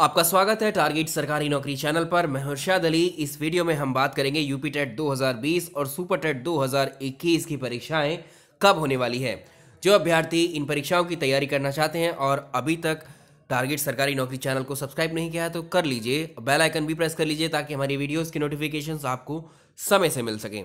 आपका स्वागत है टारगेट सरकारी नौकरी चैनल पर मैं हर्षाद अली इस वीडियो में हम बात करेंगे यूपी टेट 2020 और सुपर टेट 2021 की परीक्षाएं कब होने वाली है जो अभ्यर्थी इन परीक्षाओं की तैयारी करना चाहते हैं और अभी तक टारगेट सरकारी नौकरी चैनल को सब्सक्राइब नहीं किया है तो कर लीजिए बेल आइकन भी प्रेस कर लीजिए ताकि हमारी वीडियोस की नोटिफिकेशन आपको समय से मिल सकें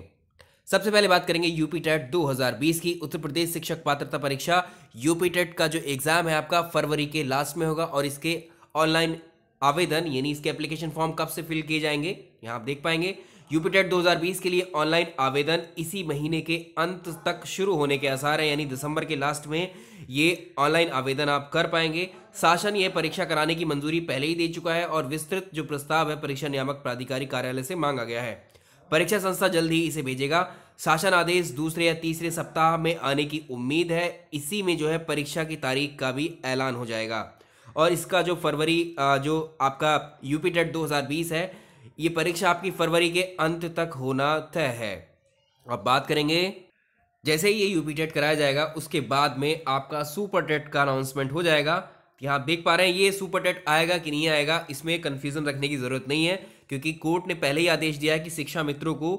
सबसे पहले बात करेंगे यूपी टेट 2020 की उत्तर प्रदेश शिक्षक पात्रता परीक्षा यूपी टेट का जो एग्ज़ाम है आपका फरवरी के लास्ट में होगा और इसके ऑनलाइन आवेदन यानी इसके एप्लीकेशन फॉर्म कब से फिल किए जाएंगे यहाँ आप देख पाएंगे यूपीटेट 2020 के लिए ऑनलाइन आवेदन इसी महीने के अंत तक शुरू होने के आसार हैं यानी दिसंबर के लास्ट में ये ऑनलाइन आवेदन आप कर पाएंगे शासन ये परीक्षा कराने की मंजूरी पहले ही दे चुका है और विस्तृत जो प्रस्ताव है परीक्षा नियामक प्राधिकारी कार्यालय से मांगा गया है परीक्षा संस्था जल्द ही इसे भेजेगा शासन आदेश दूसरे या तीसरे सप्ताह में आने की उम्मीद है इसी में जो है परीक्षा की तारीख का भी ऐलान हो जाएगा और इसका जो फरवरी जो आपका यूपी टेट 2020 है ये परीक्षा आपकी फरवरी के अंत तक होना तय है अब बात करेंगे जैसे ही ये यूपी टेट कराया जाएगा उसके बाद में आपका सुपर टेट का अनाउंसमेंट हो जाएगा यहाँ देख पा रहे हैं ये सुपर टेट आएगा कि नहीं आएगा इसमें कन्फ्यूजन रखने की ज़रूरत नहीं है क्योंकि कोर्ट ने पहले ही आदेश दिया है कि शिक्षा मित्रों को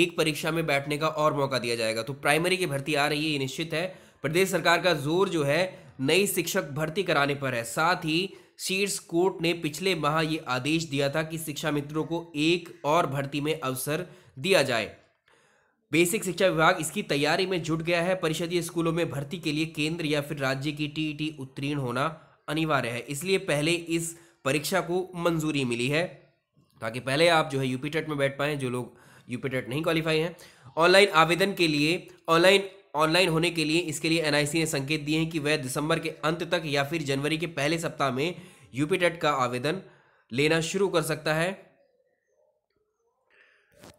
एक परीक्षा में बैठने का और मौका दिया जाएगा तो प्राइमरी की भर्ती आ रही है ये निश्चित है प्रदेश सरकार का जोर जो है नई शिक्षक भर्ती कराने पर है साथ ही शीर्ष कोर्ट ने पिछले माह ये आदेश दिया था कि शिक्षा मित्रों को एक और भर्ती में अवसर दिया जाए बेसिक शिक्षा विभाग इसकी तैयारी में जुट गया है परिषदीय स्कूलों में भर्ती के लिए केंद्र या फिर राज्य की टीईटी उत्तीर्ण होना अनिवार्य है इसलिए पहले इस परीक्षा को मंजूरी मिली है ताकि पहले आप जो है यूपी टेट में बैठ पाए जो लोग यूपी टेट नहीं क्वालिफाई हैं ऑनलाइन आवेदन के लिए ऑनलाइन ऑनलाइन होने के लिए इसके लिए एनआईसी ने संकेत दिए हैं कि वह दिसंबर के अंत तक या फिर जनवरी के पहले सप्ताह में यूपीटेट का आवेदन लेना शुरू कर सकता है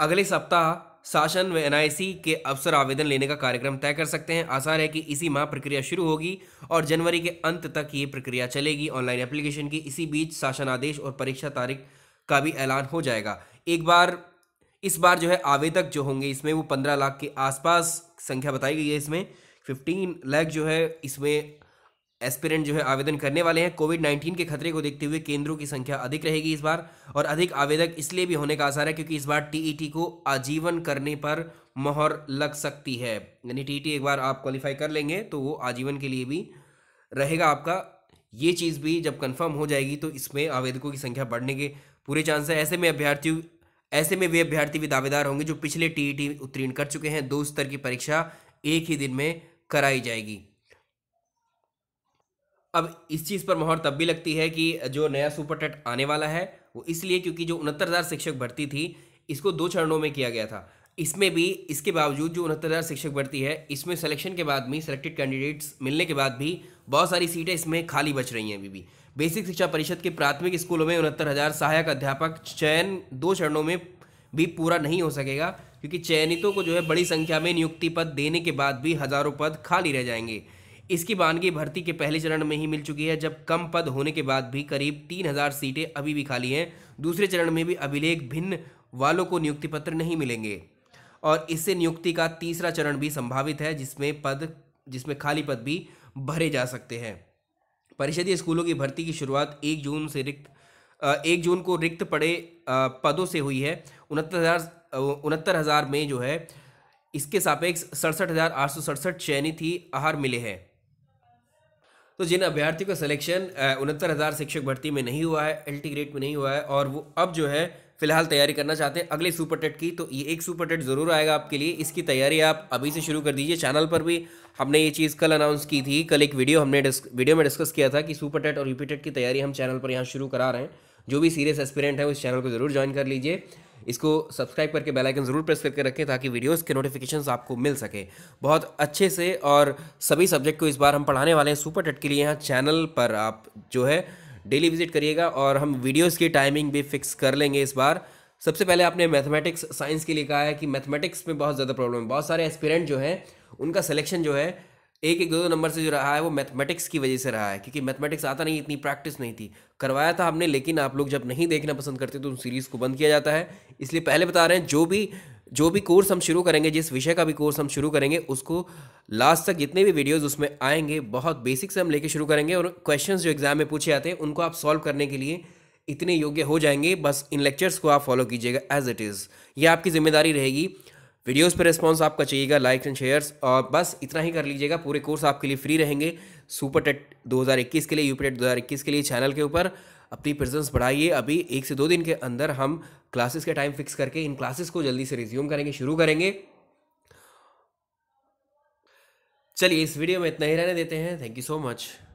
अगले सप्ताह शासन व एनआईसी के अवसर आवेदन लेने का कार्यक्रम तय कर सकते हैं आसार है कि इसी माह प्रक्रिया शुरू होगी और जनवरी के अंत तक ये प्रक्रिया चलेगी ऑनलाइन एप्लीकेशन की इसी बीच शासन आदेश और परीक्षा तारीख का भी ऐलान हो जाएगा एक बार इस बार जो है आवेदक जो होंगे इसमें वो पंद्रह लाख के आसपास संख्या बताई गई है इसमें फिफ्टीन लाख जो है इसमें एस्पिरेंट जो है आवेदन करने वाले हैं कोविड नाइन्टीन के खतरे को देखते हुए केंद्रों की संख्या अधिक रहेगी इस बार और अधिक आवेदक इसलिए भी होने का आसार है क्योंकि इस बार टीईटी e को आजीवन करने पर मोहर लग सकती है यानी टीईटी e एक बार आप क्वालिफाई कर लेंगे तो वो आजीवन के लिए भी रहेगा आपका ये चीज़ भी जब कन्फर्म हो जाएगी तो इसमें आवेदकों की संख्या बढ़ने के पूरे चांस है ऐसे में अभ्यर्थियों ऐसे में वे अभ्यर्थी भी दावेदार होंगे जो पिछले टीईटी e उत्तीर्ण कर चुके हैं दो स्तर की परीक्षा एक ही दिन में कराई जाएगी अब इस चीज़ पर मोहर तब भी लगती है कि जो नया सुपर टेट आने वाला है वो इसलिए क्योंकि जो उनहत्तर हज़ार शिक्षक भर्ती थी इसको दो चरणों में किया गया था इसमें भी इसके बावजूद जो उनहत्तर हज़ार शिक्षक भर्ती है इसमें सिलेक्शन के बाद भी सिलेक्टेड कैंडिडेट्स मिलने के बाद भी बहुत सारी सीटें इसमें खाली बच रही हैं अभी भी बेसिक शिक्षा परिषद के प्राथमिक स्कूलों में उनहत्तर हज़ार सहायक अध्यापक चयन दो चरणों में भी पूरा नहीं हो सकेगा क्योंकि चयनितों को जो है बड़ी संख्या में नियुक्ति पद देने के बाद भी हज़ारों पद खाली रह जाएंगे इसकी वानगी भर्ती के पहले चरण में ही मिल चुकी है जब कम पद होने के बाद भी करीब तीन हज़ार सीटें अभी भी खाली हैं दूसरे चरण में भी अभिलेख भिन्न वालों को नियुक्ति पत्र नहीं मिलेंगे और इससे नियुक्ति का तीसरा चरण भी संभावित है जिसमें पद जिसमें खाली पद भी भरे जा सकते हैं परिषदीय स्कूलों की भर्ती की शुरुआत एक जून से रिक्त एक जून को रिक्त पड़े पदों से हुई है उनहत्तर हज़ार उनहत्तर हज़ार में जो है इसके सापेक्ष सड़सठ हज़ार आठ सौ सड़सठ चयनित ही आहार मिले हैं तो जिन अभ्यर्थियों का सिलेक्शन उनहत्तर हज़ार शिक्षक भर्ती में नहीं हुआ है एल ग्रेड में नहीं हुआ है और वो अब जो है फिलहाल तैयारी करना चाहते हैं अगले सुपर टेट की तो ये एक सुपर टेट ज़रूर आएगा आपके लिए इसकी तैयारी आप अभी से शुरू कर दीजिए चैनल पर भी हमने ये चीज़ कल अनाउंस की थी कल एक वीडियो हमने वीडियो में डिस्कस किया था कि सुपर टेट और यूपी टेट की तैयारी हम चैनल पर यहाँ शुरू करा रहे हैं जो भी सीरियस एस्पिरेंट है उस चैनल को ज़रूर ज्वाइन कर लीजिए इसको सब्सक्राइब करके बेल आइकन ज़रूर प्रेस करके रखें ताकि वीडियोस के नोटिफिकेशंस आपको मिल सके बहुत अच्छे से और सभी सब्जेक्ट को इस बार हम पढ़ाने वाले हैं सुपर टेट के लिए यहाँ चैनल पर आप जो है डेली विजिट करिएगा और हम वीडियोज़ की टाइमिंग भी फिक्स कर लेंगे इस बार सबसे पहले आपने मैथमेटिक्स साइंस के लिए कहा है कि मैथमेटिक्स में बहुत ज़्यादा प्रॉब्लम है बहुत सारे एस्पिरेंट जो हैं उनका सिलेक्शन जो है एक एक दो दो नंबर से जो रहा है वो मैथमेटिक्स की वजह से रहा है क्योंकि मैथमेटिक्स आता नहीं इतनी प्रैक्टिस नहीं थी करवाया था हमने लेकिन आप लोग जब नहीं देखना पसंद करते तो उन सीरीज़ को बंद किया जाता है इसलिए पहले बता रहे हैं जो भी जो भी कोर्स हम शुरू करेंगे जिस विषय का भी कोर्स हम शुरू करेंगे उसको लास्ट तक जितने भी वीडियोस उसमें आएंगे बहुत बेसिक से हम लेके शुरू करेंगे और क्वेश्चंस जो एग्जाम में पूछे जाते हैं उनको आप सॉल्व करने के लिए इतने योग्य हो जाएंगे बस इन लेक्चर्स को आप फॉलो कीजिएगा एज इट इज़ ये आपकी जिम्मेदारी रहेगी वीडियोज़ पर रिस्पॉन्स आपका चाहिएगा लाइक एंड शेयर्स और बस इतना ही कर लीजिएगा पूरे कोर्स आपके लिए फ्री रहेंगे सुपर टेट 2021 के लिए यूपी टेट 2021 के लिए चैनल के ऊपर अपनी प्रेजेंस बढ़ाइए अभी एक से दो दिन के अंदर हम क्लासेस के टाइम फिक्स करके इन क्लासेस को जल्दी से रिज्यूम करेंगे शुरू करेंगे चलिए इस वीडियो में इतना ही रहने देते हैं थैंक यू सो मच